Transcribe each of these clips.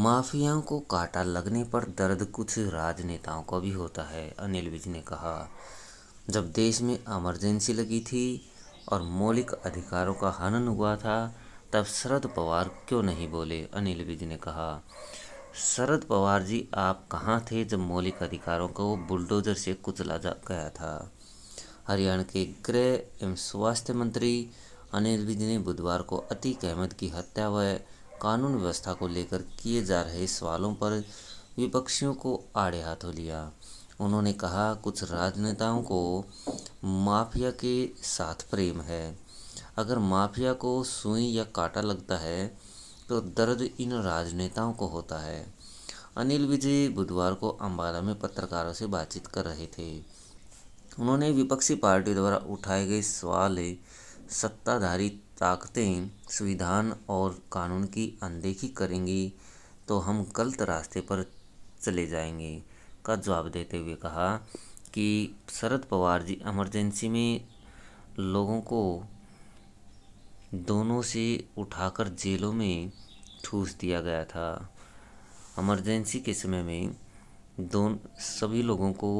माफियाओं को काटा लगने पर दर्द कुछ राजनेताओं का भी होता है अनिल विज ने कहा जब देश में एमरजेंसी लगी थी और मौलिक अधिकारों का हनन हुआ था तब शरद पवार क्यों नहीं बोले अनिल विज ने कहा शरद पवार जी आप कहाँ थे जब मौलिक अधिकारों को बुलडोजर से कुचला जा गया था हरियाणा के गृह एवं स्वास्थ्य मंत्री अनिल विज ने बुधवार को अतीक अहमद की हत्या व कानून व्यवस्था को लेकर किए जा रहे सवालों पर विपक्षियों को आड़े हाथों लिया उन्होंने कहा कुछ राजनेताओं को माफिया के साथ प्रेम है अगर माफिया को सुई या काटा लगता है तो दर्द इन राजनेताओं को होता है अनिल विजय बुधवार को अम्बाला में पत्रकारों से बातचीत कर रहे थे उन्होंने विपक्षी पार्टी द्वारा उठाए गए सवाल सत्ताधारी ताकतें संविधान और कानून की अनदेखी करेंगी तो हम गलत रास्ते पर चले जाएंगे का जवाब देते हुए कहा कि शरद पवार जी इमरजेंसी में लोगों को दोनों से उठाकर जेलों में ठूस दिया गया था इमरजेंसी के समय में दोन सभी लोगों को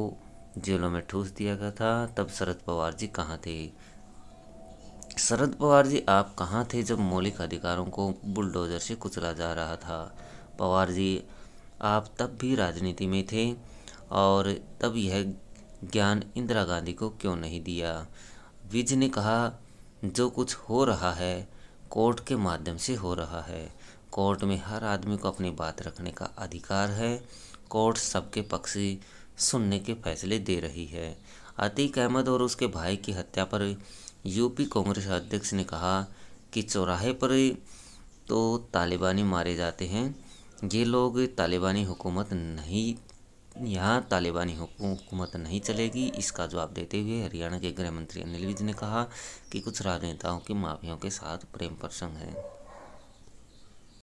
जेलों में ठूस दिया गया था तब शरद पवार जी कहाँ थे शरद पवार जी आप कहाँ थे जब मौलिक अधिकारों को बुलडोजर से कुचला जा रहा था पवार जी आप तब भी राजनीति में थे और तब यह ज्ञान इंदिरा गांधी को क्यों नहीं दिया विज ने कहा जो कुछ हो रहा है कोर्ट के माध्यम से हो रहा है कोर्ट में हर आदमी को अपनी बात रखने का अधिकार है कोर्ट सबके पक्षी सुनने के फैसले दे रही है अतीक अहमद और उसके भाई की हत्या पर यूपी कांग्रेस अध्यक्ष ने कहा कि चौराहे पर तो तालिबानी मारे जाते हैं ये लोग तालिबानी हुकूमत नहीं यहाँ तालिबानी हुकूमत नहीं चलेगी इसका जवाब देते हुए हरियाणा के गृह मंत्री अनिल विज ने कहा कि कुछ राजनेताओं की माफियाओं के साथ प्रेम प्रसंग है